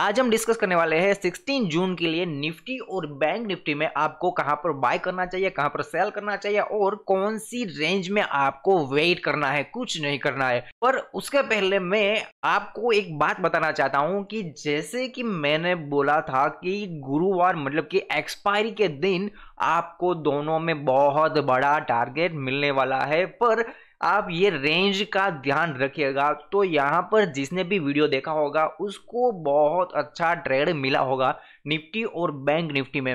आज हम डिस्कस करने वाले हैं 16 जून के लिए निफ्टी और बैंक निफ्टी में आपको कहां पर बाय करना चाहिए कहां पर सेल करना चाहिए और कौन सी रेंज में आपको वेट करना है कुछ नहीं करना है पर उसके पहले मैं आपको एक बात बताना चाहता हूं कि जैसे कि मैंने बोला था कि गुरुवार मतलब कि एक्सपायरी के दिन आपको दोनों में बहुत बड़ा टारगेट मिलने वाला है पर आप ये रेंज का ध्यान रखिएगा तो यहाँ पर जिसने भी वीडियो देखा होगा उसको बहुत अच्छा ट्रेड मिला होगा निफ्टी और बैंक निफ्टी में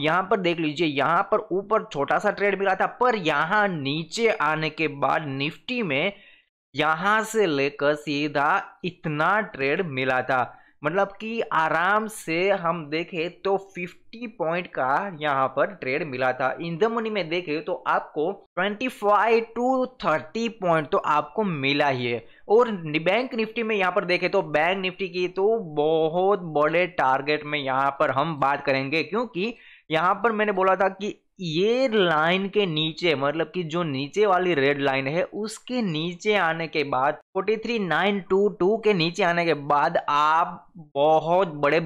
यहाँ पर देख लीजिए यहाँ पर ऊपर छोटा सा ट्रेड मिला था पर यहाँ नीचे आने के बाद निफ्टी में यहाँ से लेकर सीधा इतना ट्रेड मिला था मतलब कि आराम से हम देखें तो 50 पॉइंट का यहाँ पर ट्रेड मिला था इन द मनी में देखें तो आपको 25 टू 30 पॉइंट तो आपको मिला ही है और बैंक निफ्टी में यहाँ पर देखें तो बैंक निफ्टी की तो बहुत बड़े टारगेट में यहाँ पर हम बात करेंगे क्योंकि यहाँ पर मैंने बोला था कि ये लाइन के नीचे मतलब कि जो नीचे वाली रेड लाइन है उसके नीचे आने के बाद 43922 के नीचे आने के बाद आप बहुत बड़े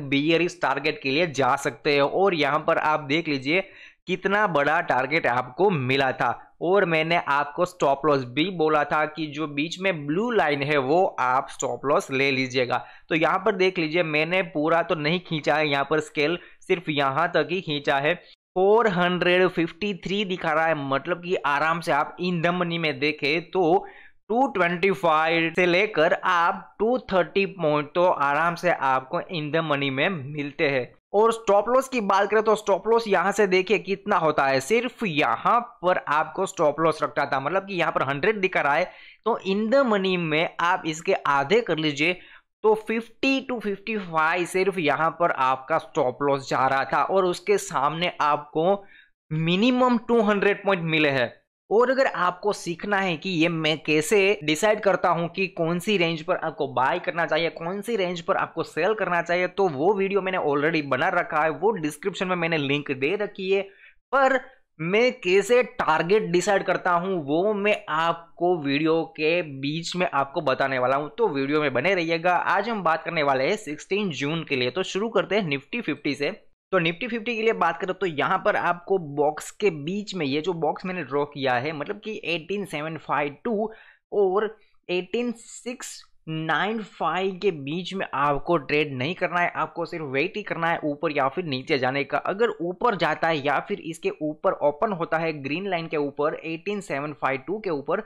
इस टारगेट के लिए जा सकते हैं और यहाँ पर आप देख लीजिए कितना बड़ा टारगेट आपको मिला था और मैंने आपको स्टॉप लॉस भी बोला था कि जो बीच में ब्लू लाइन है वो आप स्टॉप लॉस ले लीजिएगा तो यहाँ पर देख लीजिए मैंने पूरा तो नहीं खींचा है यहाँ पर स्केल सिर्फ यहाँ तक ही खींचा है 453 दिखा रहा है मतलब कि आराम से आप इन दमनी में देखें तो 225 से लेकर आप 230 पॉइंट तो आराम से आपको इन द मनी में मिलते हैं और स्टॉप लॉस की बात करें तो स्टॉप लॉस यहां से देखिए कितना होता है सिर्फ यहां पर आपको स्टॉप लॉस रखता था मतलब कि यहां पर 100 दिखा रहा है तो इन द मनी में आप इसके आधे कर लीजिए तो 50 टू 55 सिर्फ यहां पर आपका स्टॉप लॉस जा रहा था और उसके सामने आपको मिनिमम 200 पॉइंट मिले हैं और अगर आपको सीखना है कि ये मैं कैसे डिसाइड करता हूं कि कौन सी रेंज पर आपको बाय करना चाहिए कौन सी रेंज पर आपको सेल करना चाहिए तो वो वीडियो मैंने ऑलरेडी बना रखा है वो डिस्क्रिप्शन में मैंने लिंक दे रखी है पर मैं कैसे टारगेट डिसाइड करता हूँ वो मैं आपको वीडियो के बीच में आपको बताने वाला हूँ तो वीडियो में बने रहिएगा आज हम बात करने वाले हैं 16 जून के लिए तो शुरू करते हैं निफ्टी 50 से तो निफ्टी 50 के लिए बात करें तो यहाँ पर आपको बॉक्स के बीच में ये जो बॉक्स मैंने ड्रॉ किया है मतलब कि एटीन और 186 नाइन फाइव के बीच में आपको ट्रेड नहीं करना है आपको सिर्फ वेट ही करना है ऊपर या फिर नीचे जाने का अगर ऊपर जाता है या फिर इसके ऊपर ओपन होता है ग्रीन लाइन के ऊपर एटीन सेवन फाइव टू के ऊपर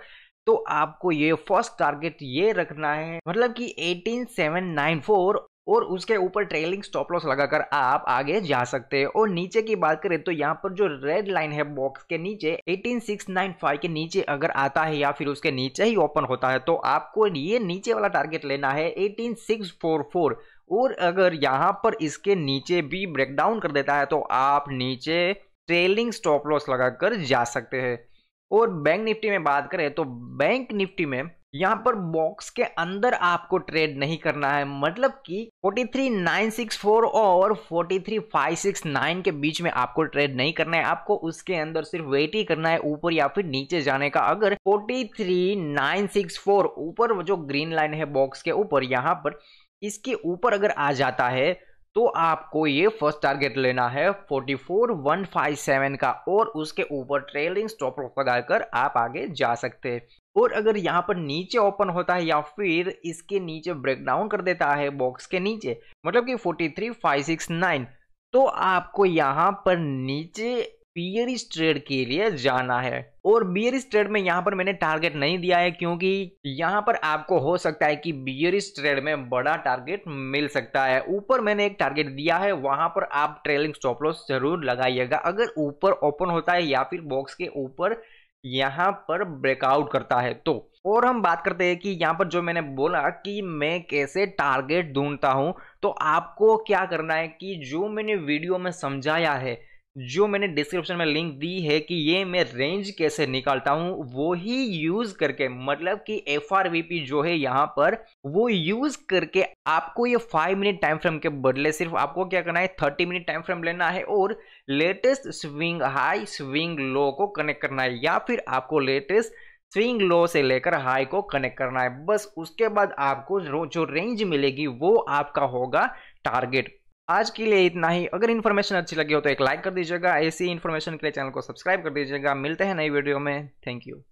तो आपको ये फर्स्ट टारगेट ये रखना है मतलब कि 18794 और उसके ऊपर ट्रेलिंग स्टॉप लॉस लगाकर आप आगे जा सकते हैं और नीचे की बात करें तो यहाँ पर जो रेड लाइन है बॉक्स के नीचे 18695 के नीचे अगर आता है या फिर उसके नीचे ही ओपन होता है तो आपको ये नीचे वाला टारगेट लेना है 18644 और अगर यहाँ पर इसके नीचे भी ब्रेकडाउन कर देता है तो आप नीचे ट्रेलिंग स्टॉप लॉस लगाकर जा सकते हैं और बैंक निफ्टी में बात करें तो बैंक निफ्टी में यहाँ पर बॉक्स के अंदर आपको ट्रेड नहीं करना है मतलब कि 43964 और 43569 के बीच में आपको ट्रेड नहीं करना है आपको उसके अंदर सिर्फ वेट ही करना है ऊपर या फिर नीचे जाने का अगर 43964 ऊपर जो ग्रीन लाइन है बॉक्स के ऊपर यहाँ पर इसके ऊपर अगर आ जाता है तो आपको ये फर्स्ट टारगेट लेना है 44157 का और उसके ऊपर ट्रेलिंग स्टॉप लगाकर आप आगे जा सकते हैं और अगर यहाँ पर नीचे ओपन होता है या फिर इसके नीचे ब्रेकडाउन कर देता है बॉक्स के नीचे मतलब कि 43569 तो आपको यहाँ पर नीचे बियर ट्रेड के लिए जाना है और बियर ट्रेड में यहाँ पर मैंने टारगेट नहीं दिया है क्योंकि यहाँ पर आपको हो सकता है कि बियर ट्रेड में बड़ा टारगेट मिल सकता है ऊपर मैंने एक टारगेट दिया है वहां पर आप ट्रेलिंग स्टॉप लॉस जरूर लगाइएगा अगर ऊपर ओपन होता है या फिर बॉक्स के ऊपर यहाँ पर ब्रेकआउट करता है तो और हम बात करते हैं कि यहाँ पर जो मैंने बोला कि मैं कैसे टारगेट ढूंढता हूँ तो आपको क्या करना है कि जो मैंने वीडियो में समझाया है जो मैंने डिस्क्रिप्शन में लिंक दी है कि ये मैं रेंज कैसे निकालता हूँ वो ही यूज़ करके मतलब कि एफ जो है यहाँ पर वो यूज़ करके आपको ये फाइव मिनट टाइम फ्रेम के बदले सिर्फ आपको क्या करना है थर्टी मिनट टाइम फ्रेम लेना है और latest swing high swing low को कनेक्ट करना है या फिर आपको लेटेस्ट स्विंग लो से लेकर हाई को कनेक्ट करना है बस उसके बाद आपको जो रेंज मिलेगी वो आपका होगा टारगेट आज के लिए इतना ही अगर इन्फॉर्मेशन अच्छी लगी हो तो एक लाइक कर दीजिएगा ऐसी इन्फॉर्मेशन के लिए चैनल को सब्सक्राइब कर दीजिएगा मिलते हैं नई वीडियो में थैंक यू